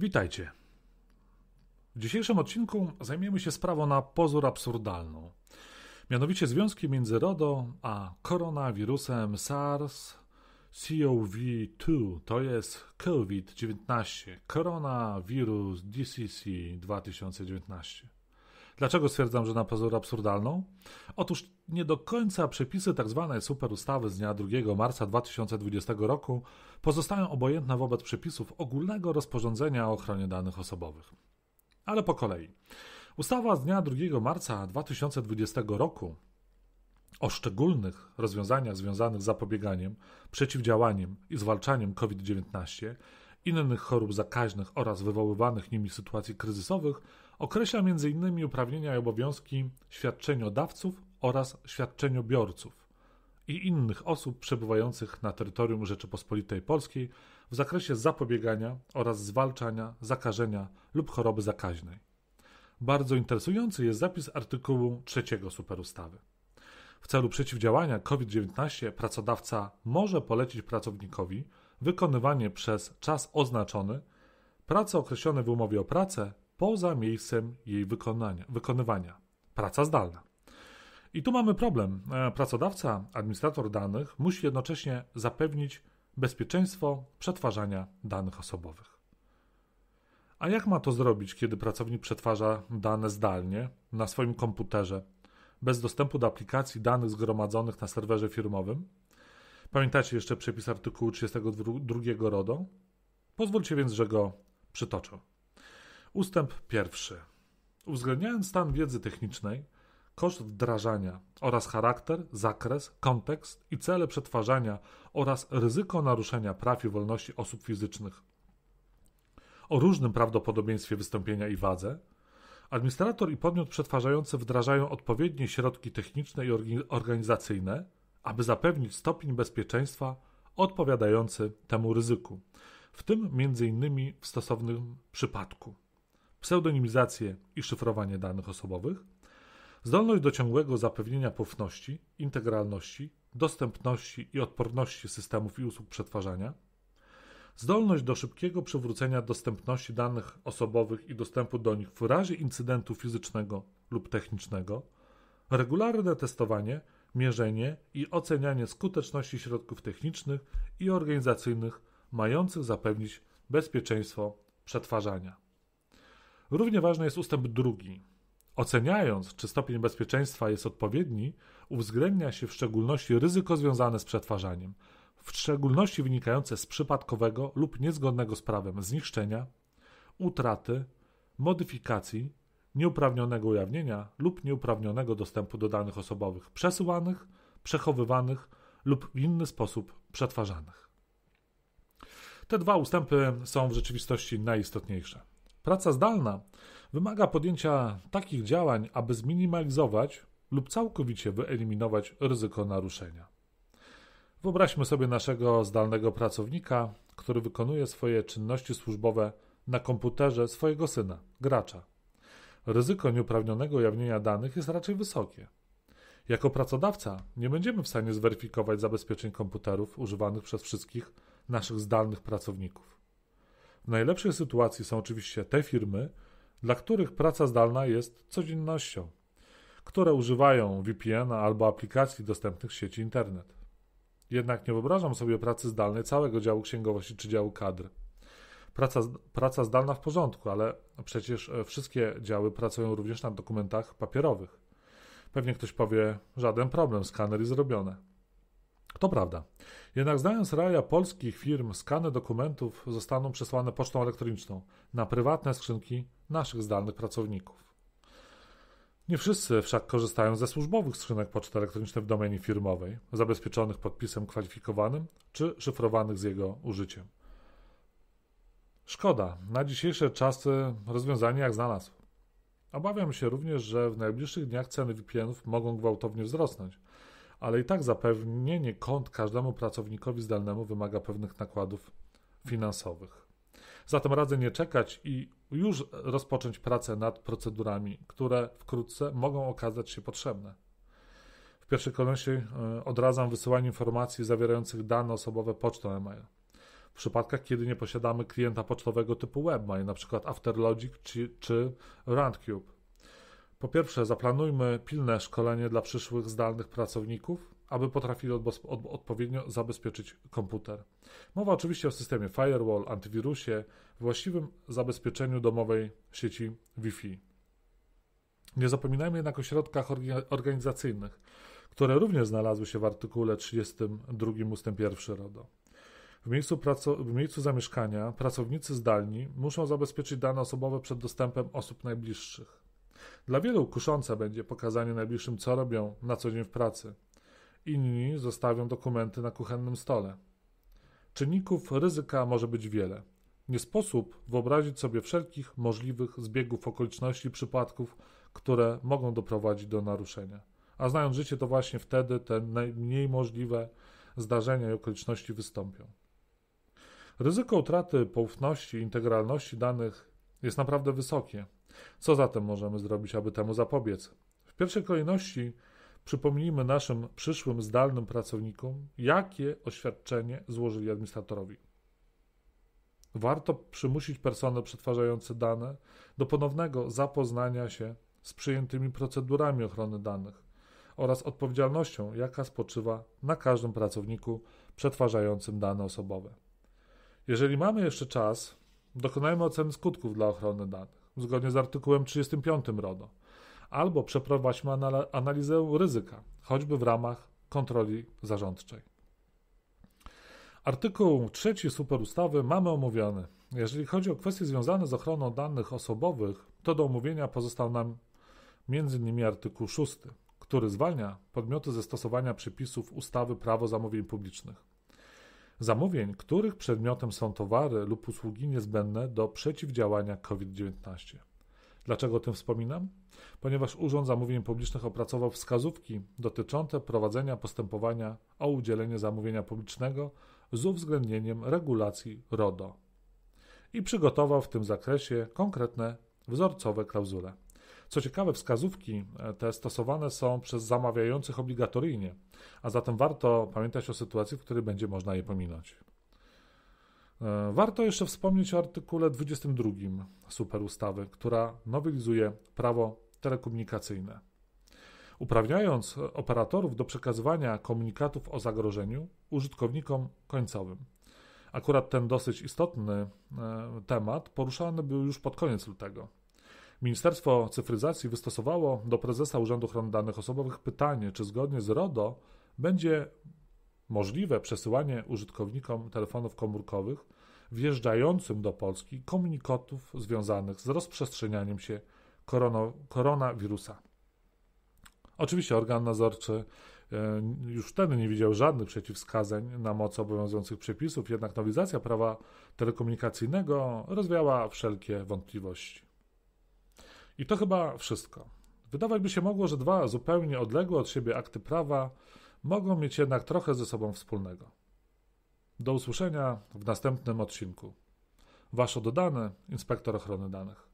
Witajcie. W dzisiejszym odcinku zajmiemy się sprawą na pozór absurdalną. Mianowicie związki między RODO a koronawirusem SARS-CoV-2, to jest COVID-19, koronawirus DCC 2019. Dlaczego stwierdzam, że na pozór absurdalną? Otóż nie do końca przepisy tzw. Tak superustawy z dnia 2 marca 2020 roku pozostają obojętne wobec przepisów ogólnego rozporządzenia o ochronie danych osobowych. Ale po kolei. Ustawa z dnia 2 marca 2020 roku o szczególnych rozwiązaniach związanych z zapobieganiem, przeciwdziałaniem i zwalczaniem COVID-19, innych chorób zakaźnych oraz wywoływanych nimi sytuacji kryzysowych Określa m.in. uprawnienia i obowiązki świadczeniodawców oraz świadczeniobiorców i innych osób przebywających na terytorium Rzeczypospolitej Polskiej w zakresie zapobiegania oraz zwalczania zakażenia lub choroby zakaźnej. Bardzo interesujący jest zapis artykułu 3 superustawy. W celu przeciwdziałania COVID-19 pracodawca może polecić pracownikowi wykonywanie przez czas oznaczony pracy określonej w umowie o pracę poza miejscem jej wykonania, wykonywania. Praca zdalna. I tu mamy problem. E, pracodawca, administrator danych musi jednocześnie zapewnić bezpieczeństwo przetwarzania danych osobowych. A jak ma to zrobić, kiedy pracownik przetwarza dane zdalnie na swoim komputerze, bez dostępu do aplikacji danych zgromadzonych na serwerze firmowym? Pamiętacie jeszcze przepis artykułu 32 RODO? Pozwólcie więc, że go przytoczę. Ustęp pierwszy. Uwzględniając stan wiedzy technicznej, koszt wdrażania oraz charakter, zakres, kontekst i cele przetwarzania oraz ryzyko naruszenia praw i wolności osób fizycznych. O różnym prawdopodobieństwie wystąpienia i wadze, administrator i podmiot przetwarzający wdrażają odpowiednie środki techniczne i organizacyjne, aby zapewnić stopień bezpieczeństwa odpowiadający temu ryzyku, w tym m.in. w stosownym przypadku pseudonimizację i szyfrowanie danych osobowych, zdolność do ciągłego zapewnienia poufności, integralności, dostępności i odporności systemów i usług przetwarzania, zdolność do szybkiego przywrócenia dostępności danych osobowych i dostępu do nich w razie incydentu fizycznego lub technicznego, regularne testowanie, mierzenie i ocenianie skuteczności środków technicznych i organizacyjnych mających zapewnić bezpieczeństwo przetwarzania. Równie ważny jest ustęp drugi. Oceniając, czy stopień bezpieczeństwa jest odpowiedni, uwzględnia się w szczególności ryzyko związane z przetwarzaniem, w szczególności wynikające z przypadkowego lub niezgodnego z prawem zniszczenia, utraty, modyfikacji, nieuprawnionego ujawnienia lub nieuprawnionego dostępu do danych osobowych przesyłanych, przechowywanych lub w inny sposób przetwarzanych. Te dwa ustępy są w rzeczywistości najistotniejsze. Praca zdalna wymaga podjęcia takich działań, aby zminimalizować lub całkowicie wyeliminować ryzyko naruszenia. Wyobraźmy sobie naszego zdalnego pracownika, który wykonuje swoje czynności służbowe na komputerze swojego syna, gracza. Ryzyko nieuprawnionego jawnienia danych jest raczej wysokie. Jako pracodawca nie będziemy w stanie zweryfikować zabezpieczeń komputerów używanych przez wszystkich naszych zdalnych pracowników. W najlepszej sytuacji są oczywiście te firmy, dla których praca zdalna jest codziennością, które używają VPN albo aplikacji dostępnych w sieci internet. Jednak nie wyobrażam sobie pracy zdalnej całego działu księgowości czy działu kadr. Praca, praca zdalna w porządku, ale przecież e, wszystkie działy pracują również na dokumentach papierowych. Pewnie ktoś powie, żaden problem, skaner zrobione. To prawda. Jednak znając raja polskich firm, skany dokumentów zostaną przesłane pocztą elektroniczną na prywatne skrzynki naszych zdalnych pracowników. Nie wszyscy wszak korzystają ze służbowych skrzynek poczty elektronicznej w domenie firmowej, zabezpieczonych podpisem kwalifikowanym czy szyfrowanych z jego użyciem. Szkoda, na dzisiejsze czasy rozwiązanie jak znalazł. Obawiam się również, że w najbliższych dniach ceny VPN-ów mogą gwałtownie wzrosnąć ale i tak zapewnienie kont każdemu pracownikowi zdalnemu wymaga pewnych nakładów finansowych. Zatem radzę nie czekać i już rozpocząć pracę nad procedurami, które wkrótce mogą okazać się potrzebne. W pierwszej kolejności e, odradzam wysyłanie informacji zawierających dane osobowe pocztą e-mail. W przypadkach, kiedy nie posiadamy klienta pocztowego typu webmail, np. Afterlogic czy, czy RandCube. Po pierwsze, zaplanujmy pilne szkolenie dla przyszłych zdalnych pracowników, aby potrafili odpowiednio zabezpieczyć komputer. Mowa oczywiście o systemie firewall, antywirusie, właściwym zabezpieczeniu domowej sieci Wi-Fi. Nie zapominajmy jednak o środkach organizacyjnych, które również znalazły się w artykule 32 ust. 1 RODO. W miejscu, w miejscu zamieszkania pracownicy zdalni muszą zabezpieczyć dane osobowe przed dostępem osób najbliższych. Dla wielu kuszące będzie pokazanie najbliższym, co robią na co dzień w pracy. Inni zostawią dokumenty na kuchennym stole. Czynników ryzyka może być wiele. Nie sposób wyobrazić sobie wszelkich możliwych zbiegów okoliczności przypadków, które mogą doprowadzić do naruszenia. A znając życie, to właśnie wtedy te najmniej możliwe zdarzenia i okoliczności wystąpią. Ryzyko utraty poufności i integralności danych jest naprawdę wysokie, co zatem możemy zrobić, aby temu zapobiec? W pierwszej kolejności przypomnijmy naszym przyszłym zdalnym pracownikom, jakie oświadczenie złożyli administratorowi. Warto przymusić personel przetwarzający dane do ponownego zapoznania się z przyjętymi procedurami ochrony danych oraz odpowiedzialnością, jaka spoczywa na każdym pracowniku przetwarzającym dane osobowe. Jeżeli mamy jeszcze czas, dokonajmy oceny skutków dla ochrony danych zgodnie z artykułem 35 RODO, albo przeprowadźmy analizę ryzyka, choćby w ramach kontroli zarządczej. Artykuł 3 superustawy mamy omówiony. Jeżeli chodzi o kwestie związane z ochroną danych osobowych, to do omówienia pozostał nam m.in. artykuł 6, który zwalnia podmioty ze stosowania przepisów ustawy Prawo zamówień publicznych zamówień, których przedmiotem są towary lub usługi niezbędne do przeciwdziałania COVID-19. Dlaczego o tym wspominam? Ponieważ Urząd Zamówień Publicznych opracował wskazówki dotyczące prowadzenia postępowania o udzielenie zamówienia publicznego z uwzględnieniem regulacji RODO i przygotował w tym zakresie konkretne wzorcowe klauzule. Co ciekawe, wskazówki e, te stosowane są przez zamawiających obligatoryjnie, a zatem warto pamiętać o sytuacji, w której będzie można je pominąć. E, warto jeszcze wspomnieć o artykule 22 superustawy, która nowelizuje prawo telekomunikacyjne. Uprawniając operatorów do przekazywania komunikatów o zagrożeniu użytkownikom końcowym. Akurat ten dosyć istotny e, temat poruszany był już pod koniec lutego. Ministerstwo Cyfryzacji wystosowało do prezesa Urzędu Ochrony Danych Osobowych pytanie, czy zgodnie z RODO będzie możliwe przesyłanie użytkownikom telefonów komórkowych wjeżdżającym do Polski komunikatów związanych z rozprzestrzenianiem się koronawirusa. Oczywiście organ nadzorczy e, już wtedy nie widział żadnych przeciwwskazań na mocy obowiązujących przepisów, jednak nowelizacja prawa telekomunikacyjnego rozwiała wszelkie wątpliwości. I to chyba wszystko. Wydawać by się mogło, że dwa zupełnie odległe od siebie akty prawa mogą mieć jednak trochę ze sobą wspólnego. Do usłyszenia w następnym odcinku. Wasz dodany, inspektor ochrony danych.